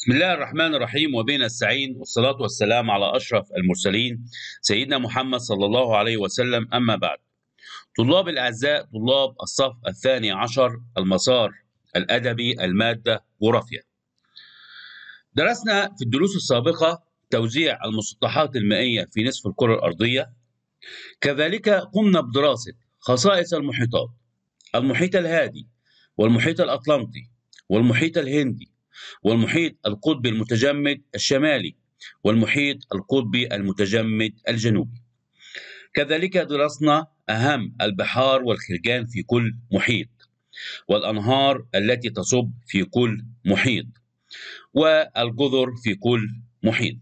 بسم الله الرحمن الرحيم وبين السعين والصلاة والسلام على أشرف المرسلين سيدنا محمد صلى الله عليه وسلم أما بعد طلاب الأعزاء طلاب الصف الثاني عشر المسار الأدبي المادة جغرافيا درسنا في الدروس السابقة توزيع المسطحات المائية في نصف الكرة الأرضية كذلك قمنا بدراسة خصائص المحيطات المحيط الهادي والمحيط الأطلنطي والمحيط الهندي والمحيط القطبي المتجمد الشمالي والمحيط القطبي المتجمد الجنوبي كذلك درسنا أهم البحار والخرجان في كل محيط والأنهار التي تصب في كل محيط والجذر في كل محيط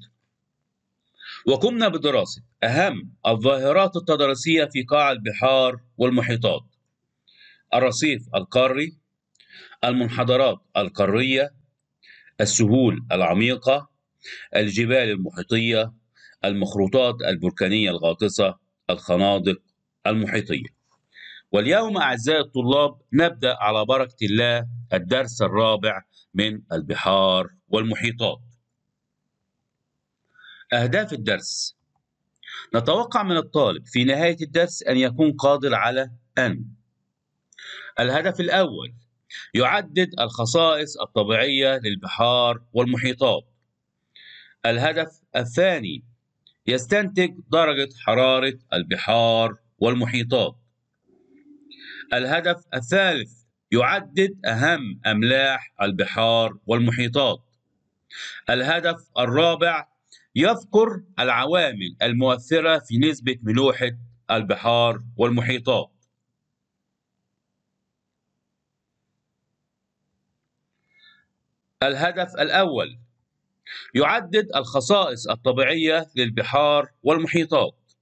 وقمنا بدراسة أهم الظاهرات التضاريسية في قاع البحار والمحيطات الرصيف القاري المنحدرات القارية السهول العميقة الجبال المحيطية المخروطات البركانية الغاطسة الخنادق المحيطية واليوم أعزائي الطلاب نبدأ على بركة الله الدرس الرابع من البحار والمحيطات أهداف الدرس نتوقع من الطالب في نهاية الدرس أن يكون قادر على أن الهدف الأول يعدد الخصائص الطبيعية للبحار والمحيطات. الهدف الثاني يستنتج درجة حرارة البحار والمحيطات. الهدف الثالث يعدد أهم أملاح البحار والمحيطات. الهدف الرابع يذكر العوامل المؤثرة في نسبة ملوحة البحار والمحيطات. الهدف الأول يعدد الخصائص الطبيعية للبحار والمحيطات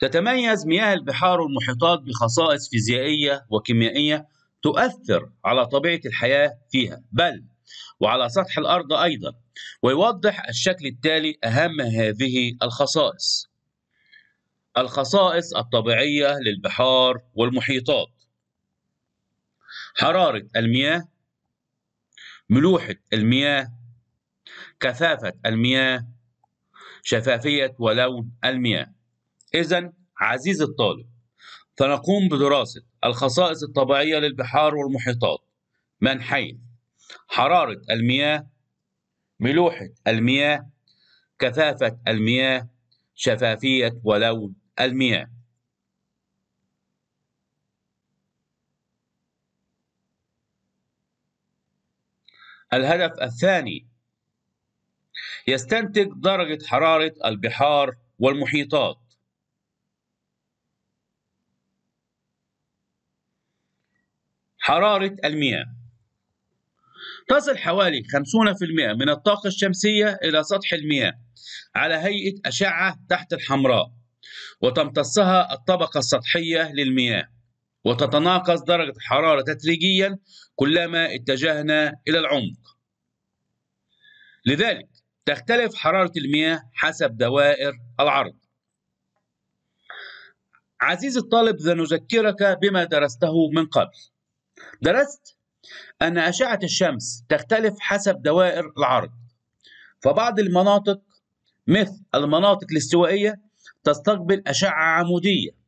تتميز مياه البحار والمحيطات بخصائص فيزيائية وكيميائية تؤثر على طبيعة الحياة فيها بل وعلى سطح الأرض أيضا ويوضح الشكل التالي أهم هذه الخصائص الخصائص الطبيعية للبحار والمحيطات حرارة المياه ملوحة المياه كثافة المياه شفافية ولون المياه إذا عزيزي الطالب فنقوم بدراسة الخصائص الطبيعية للبحار والمحيطات من حيث حرارة المياه ملوحة المياه كثافة المياه شفافية ولون المياه الهدف الثاني يستنتج درجة حرارة البحار والمحيطات حرارة المياه تصل حوالي 50% من الطاقة الشمسية إلى سطح المياه على هيئة أشعة تحت الحمراء وتمتصها الطبقة السطحية للمياه وتتناقص درجة الحرارة تدريجيا كلما اتجهنا إلى العمق لذلك تختلف حرارة المياه حسب دوائر العرض عزيزي الطالب سنذكرك بما درسته من قبل درست أن أشعة الشمس تختلف حسب دوائر العرض فبعض المناطق مثل المناطق الاستوائية تستقبل أشعة عمودية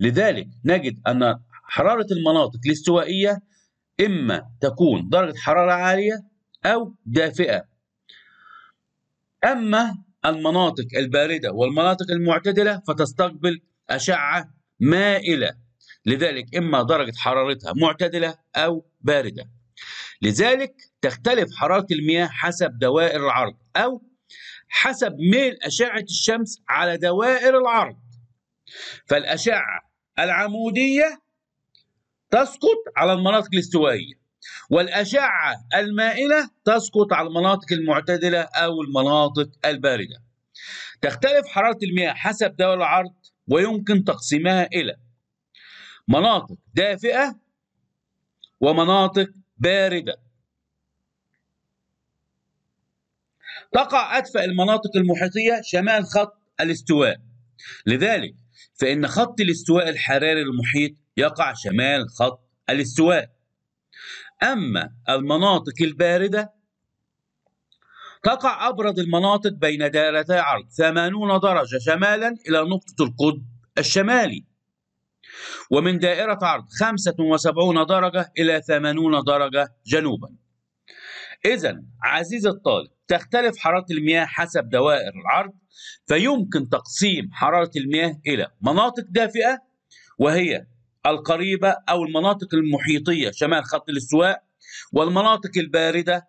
لذلك نجد أن حرارة المناطق الاستوائية إما تكون درجة حرارة عالية أو دافئة أما المناطق الباردة والمناطق المعتدلة فتستقبل أشعة مائلة لذلك إما درجة حرارتها معتدلة أو باردة لذلك تختلف حرارة المياه حسب دوائر العرض أو حسب ميل أشعة الشمس على دوائر العرض فالأشعة العمودية تسقط على المناطق الاستوائية والأشعة المائلة تسقط على المناطق المعتدلة أو المناطق الباردة تختلف حرارة المياه حسب دولة العرض ويمكن تقسيمها إلى مناطق دافئة ومناطق باردة تقع أدفأ المناطق المحيطية شمال خط الاستواء لذلك فإن خط الاستواء الحراري المحيط يقع شمال خط الاستواء أما المناطق الباردة تقع أبرد المناطق بين دائرتي عرض 80 درجة شمالا إلى نقطة القطب الشمالي ومن دائرة عرض 75 درجة إلى 80 درجة جنوبا إذا عزيزي الطالب تختلف حرارة المياه حسب دوائر العرض فيمكن تقسيم حرارة المياه إلى مناطق دافئة وهي القريبة أو المناطق المحيطية شمال خط الاستواء والمناطق الباردة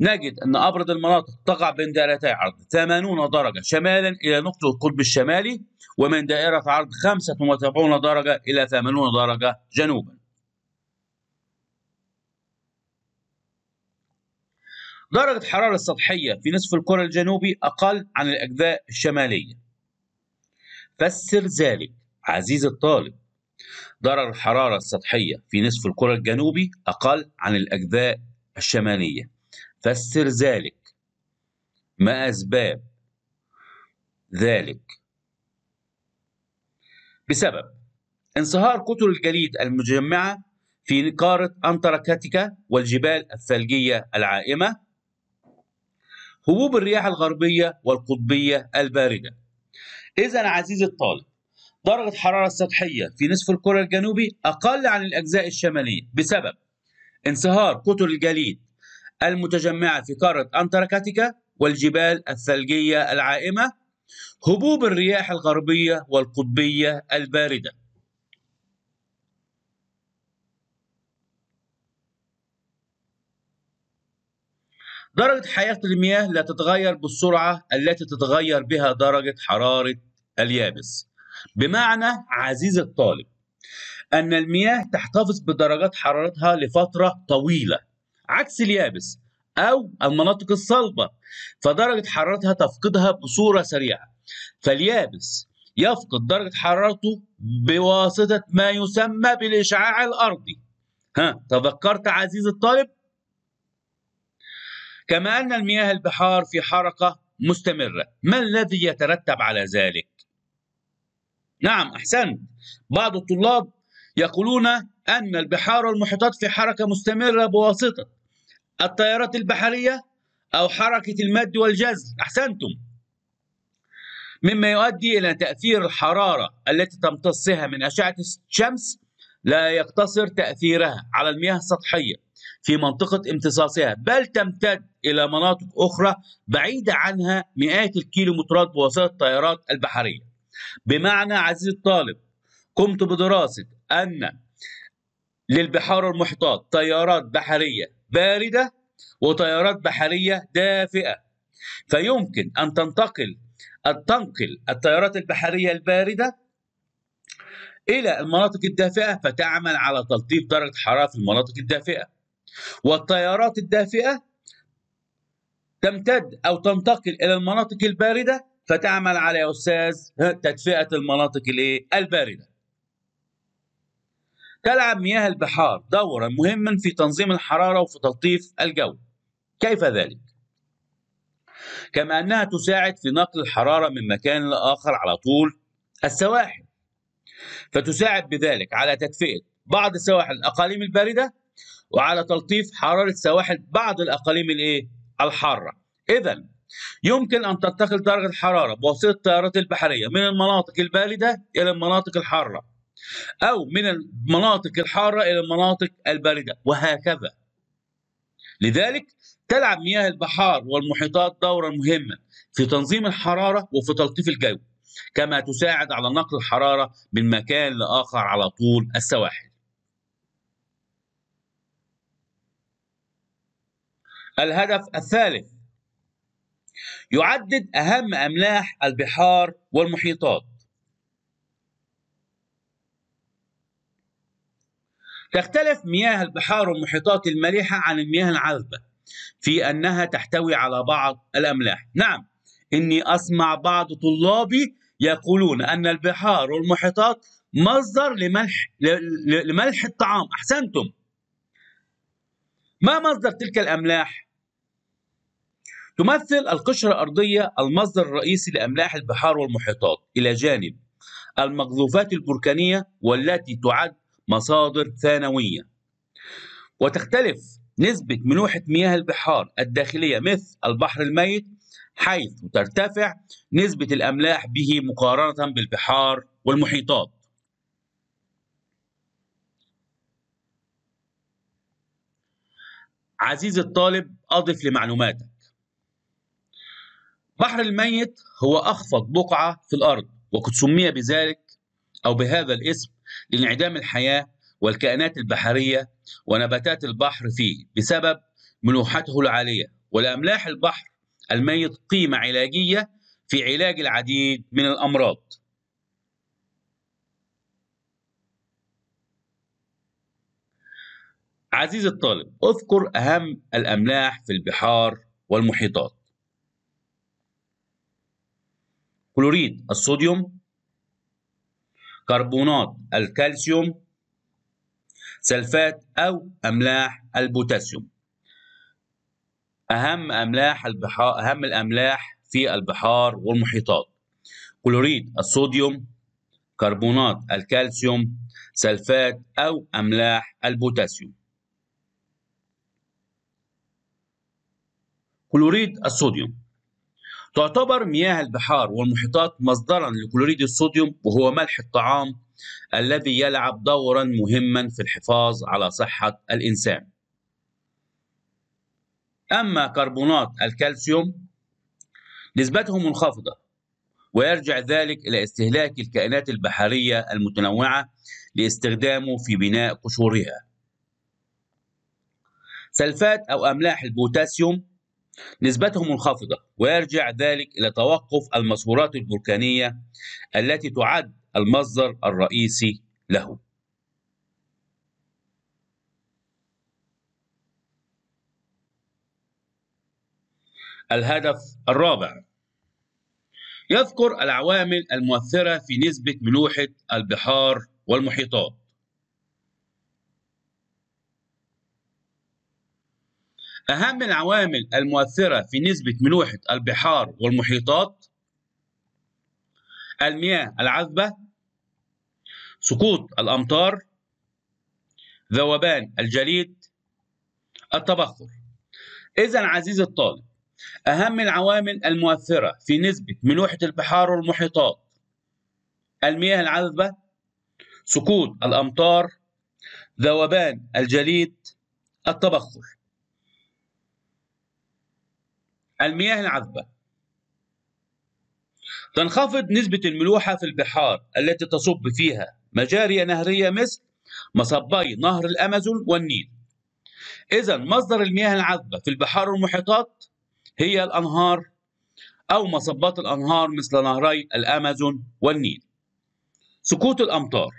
نجد أن أبرد المناطق تقع بين دائرتي عرض 80 درجة شمالا إلى نقطة القطب الشمالي ومن دائرة عرض 75 درجة إلى 80 درجة جنوبا درجة الحرارة السطحية في نصف الكرة الجنوبي أقل عن الأجزاء الشمالية فسر ذلك عزيزي الطالب درجة الحرارة السطحية في نصف الكرة الجنوبي أقل عن الأجزاء الشمالية فسر ذلك ما أسباب ذلك بسبب انصهار كتل الجليد المجمعة في قارة أنتاركتيكا والجبال الثلجية العائمة هبوب الرياح الغربية والقطبية الباردة إذا عزيزي الطالب درجة الحرارة السطحية في نصف الكرة الجنوبي أقل عن الأجزاء الشمالية بسبب انصهار كتل الجليد المتجمعة في قارة أنتاركتيكا والجبال الثلجية العائمة هبوب الرياح الغربية والقطبية الباردة درجة حياة المياه لا تتغير بالسرعة التي تتغير بها درجة حرارة اليابس بمعنى عزيز الطالب أن المياه تحتفظ بدرجات حرارتها لفترة طويلة عكس اليابس أو المناطق الصلبة فدرجة حرارتها تفقدها بصورة سريعة فاليابس يفقد درجة حرارته بواسطة ما يسمى بالإشعاع الأرضي ها تذكرت عزيز الطالب كما أن المياه البحار في حركة مستمرة ما الذي يترتب على ذلك؟ نعم أحسنت بعض الطلاب يقولون أن البحار والمحيطات في حركة مستمرة بواسطة التيارات البحرية أو حركة المد والجزر أحسنتم مما يؤدي إلى تأثير الحرارة التي تمتصها من أشعة الشمس لا يقتصر تأثيرها على المياه السطحية في منطقة امتصاصها بل تمتد إلى مناطق أخرى بعيدة عنها مئات الكيلومترات بواسطة الطائرات البحرية بمعنى عزيزي الطالب قمت بدراسة أن للبحار المحيطات طيارات بحرية باردة وطيارات بحرية دافئة فيمكن أن تنتقل أن تنقل الطيارات البحرية الباردة إلى المناطق الدافئة فتعمل على تلطيف درجة الحرارة في المناطق الدافئة والتيارات الدافئة تمتد أو تنتقل إلى المناطق الباردة فتعمل على يا أستاذ تدفئة المناطق الايه؟ الباردة تلعب مياه البحار دورا مهما في تنظيم الحرارة وفي تلطيف الجو كيف ذلك؟ كما أنها تساعد في نقل الحرارة من مكان لآخر على طول السواحل فتساعد بذلك على تدفئة بعض السواحل الأقاليم الباردة وعلى تلطيف حرارة سواحل بعض الأقاليم الإيه؟ الحارة. إذا يمكن أن تنتقل درجة الحرارة بواسطة التيارات البحرية من المناطق الباردة إلى المناطق الحارة أو من المناطق الحارة إلى المناطق الباردة وهكذا لذلك تلعب مياه البحار والمحيطات دورا مهما في تنظيم الحرارة وفي تلطيف الجو كما تساعد على نقل الحرارة من مكان لآخر على طول السواحل الهدف الثالث يعدد أهم أملاح البحار والمحيطات تختلف مياه البحار والمحيطات المليحة عن المياه العذبة في أنها تحتوي على بعض الأملاح نعم إني أسمع بعض طلابي يقولون أن البحار والمحيطات مصدر لملح لملح الطعام أحسنتم ما مصدر تلك الأملاح تمثل القشرة الأرضية المصدر الرئيسي لأملاح البحار والمحيطات إلى جانب المقذوفات البركانية والتي تعد مصادر ثانوية وتختلف نسبة ملوحة مياه البحار الداخلية مثل البحر الميت حيث ترتفع نسبة الأملاح به مقارنة بالبحار والمحيطات عزيزي الطالب أضف لمعلوماتك بحر الميت هو أخفض بقعة في الأرض وقد سمي بذلك أو بهذا الاسم لانعدام الحياة والكائنات البحرية ونباتات البحر فيه بسبب ملوحته العالية ولأملاح البحر الميت قيمة علاجية في علاج العديد من الأمراض عزيزي الطالب اذكر أهم الأملاح في البحار والمحيطات كلوريد الصوديوم كربونات الكالسيوم سلفات أو أملاح البوتاسيوم أهم أملاح البحار أهم الأملاح في البحار والمحيطات كلوريد الصوديوم كربونات الكالسيوم سلفات أو أملاح البوتاسيوم كلوريد الصوديوم تعتبر مياه البحار والمحيطات مصدرا لكلوريد الصوديوم وهو ملح الطعام الذي يلعب دورا مهما في الحفاظ على صحة الإنسان أما كربونات الكالسيوم نسبته منخفضة ويرجع ذلك إلى استهلاك الكائنات البحرية المتنوعة لاستخدامه في بناء قشورها سلفات أو أملاح البوتاسيوم نسبته منخفضة ويرجع ذلك إلى توقف المسورات البركانية التي تعد المصدر الرئيسي له الهدف الرابع يذكر العوامل المؤثرة في نسبة ملوحة البحار والمحيطات أهم العوامل المؤثرة في نسبة ملوحة البحار والمحيطات المياه العذبة سقوط الأمطار ذوبان الجليد التبخر إذا عزيزي الطالب أهم العوامل المؤثرة في نسبة ملوحة البحار والمحيطات المياه العذبة سقوط الأمطار ذوبان الجليد التبخر المياه العذبة تنخفض نسبة الملوحة في البحار التي تصب فيها مجاري نهرية مثل مصبي نهر الأمازون والنيل إذا مصدر المياه العذبة في البحار والمحيطات هي الأنهار أو مصبات الأنهار مثل نهري الأمازون والنيل سقوط الأمطار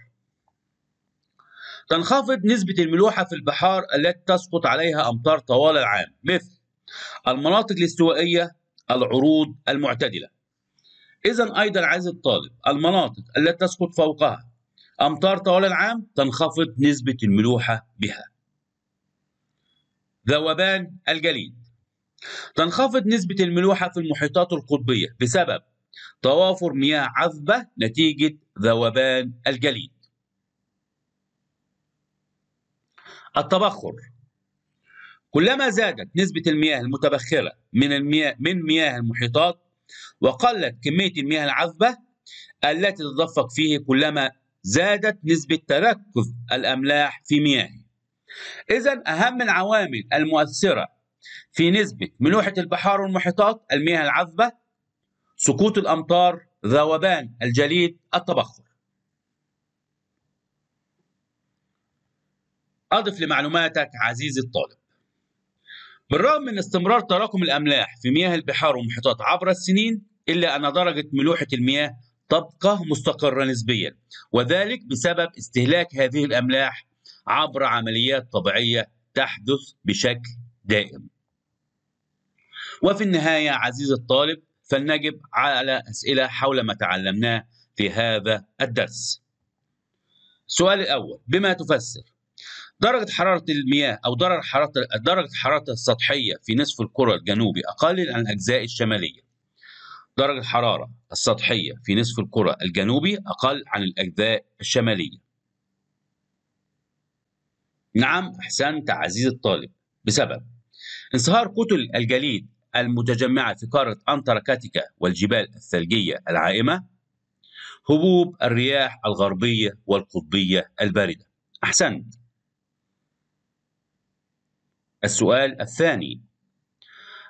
تنخفض نسبة الملوحة في البحار التي تسقط عليها أمطار طوال العام مثل المناطق الاستوائية العروض المعتدلة إذا أيضا عز الطالب المناطق التي تسقط فوقها أمطار طوال العام تنخفض نسبة الملوحة بها ذوبان الجليد تنخفض نسبة الملوحة في المحيطات القطبية بسبب توافر مياه عذبة نتيجة ذوبان الجليد التبخر كلما زادت نسبة المياه المتبخرة من المياه من مياه المحيطات وقلت كمية المياه العذبة التي تتدفق فيه كلما زادت نسبة تركز الأملاح في مياهه. إذا أهم العوامل المؤثرة في نسبة ملوحة البحار والمحيطات المياه العذبة سقوط الأمطار ذوبان الجليد التبخر أضف لمعلوماتك عزيزي الطالب بالرغم من استمرار تراكم الأملاح في مياه البحار والمحيطات عبر السنين إلا أن درجة ملوحة المياه تبقى مستقرة نسبيا وذلك بسبب استهلاك هذه الأملاح عبر عمليات طبيعية تحدث بشكل دائم وفي النهاية عزيزي الطالب فلنجب على أسئلة حول ما تعلمناه في هذا الدرس السؤال الأول بما تفسر درجة حرارة المياه أو درجة حرارة درجة حرارة السطحية في نصف الكرة الجنوبي أقل عن الأجزاء الشمالية. درجة الحرارة السطحية في نصف الكرة الجنوبي أقل عن الأجزاء الشمالية. نعم أحسنت عزيز الطالب بسبب انصهار كتل الجليد المتجمعة في قارة أنتاركتيكا والجبال الثلجية العائمة هبوب الرياح الغربية والقطبية الباردة أحسنت السؤال الثاني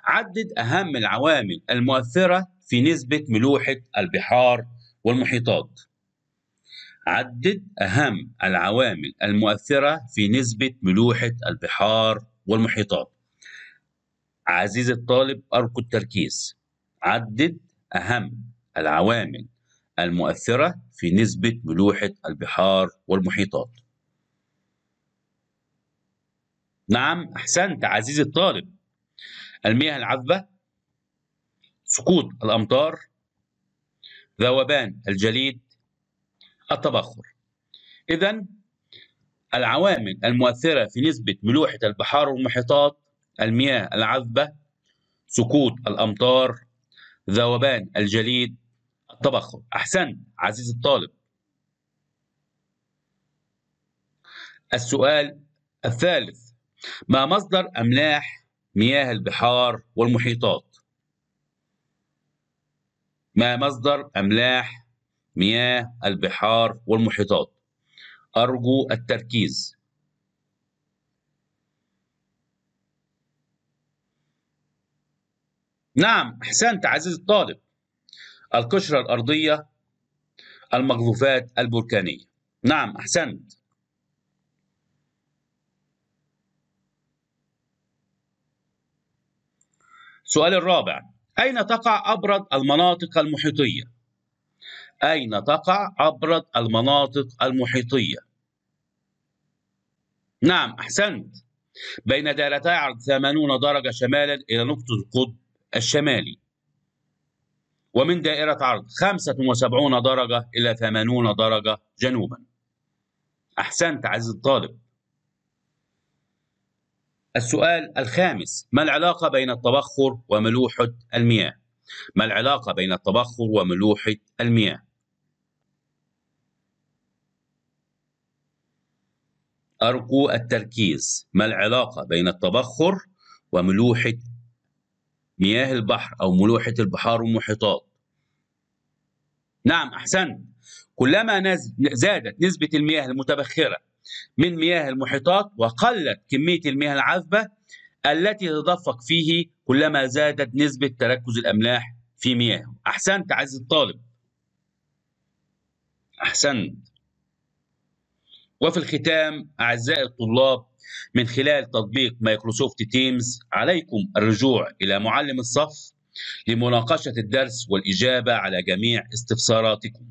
عدد أهم العوامل المؤثرة في نسبة ملوحة البحار والمحيطات عدد أهم العوامل المؤثرة في نسبة ملوحة البحار والمحيطات عزيزي الطالب أرجو التركيز عدد أهم العوامل المؤثرة في نسبة ملوحة البحار والمحيطات نعم أحسنت عزيزي الطالب المياه العذبة سقوط الأمطار ذوبان الجليد التبخر إذا العوامل المؤثرة في نسبة ملوحة البحار والمحيطات المياه العذبة سقوط الأمطار ذوبان الجليد التبخر أحسنت عزيزي الطالب السؤال الثالث بقى مصدر أملاح مياه البحار والمحيطات ما مصدر أملاح مياه البحار والمحيطات أرجو التركيز نعم أحسنت عزيزي الطالب القشرة الأرضية المغذوفات البركانية نعم أحسنت السؤال الرابع أين تقع أبرد المناطق المحيطية؟ أين تقع أبرد المناطق المحيطية؟ نعم أحسنت بين دائرتي عرض 80 درجة شمالا إلى نقطة القطب الشمالي ومن دائرة عرض 75 درجة إلى 80 درجة جنوبا أحسنت عزيزي الطالب السؤال الخامس ما العلاقة بين التبخر وملوحة المياه؟ ما العلاقة بين التبخر وملوحة المياه؟ أرجو التركيز ما العلاقة بين التبخر وملوحة مياه البحر أو ملوحة البحار والمحيطات نعم أحسنت كلما زادت نسبة المياه المتبخرة من مياه المحيطات وقلت كمية المياه العذبة التي تتدفق فيه كلما زادت نسبة تركز الأملاح في مياه أحسنت عزيزي الطالب أحسنت وفي الختام أعزائي الطلاب من خلال تطبيق مايكروسوفت تيمز عليكم الرجوع إلى معلم الصف لمناقشة الدرس والإجابة على جميع استفساراتكم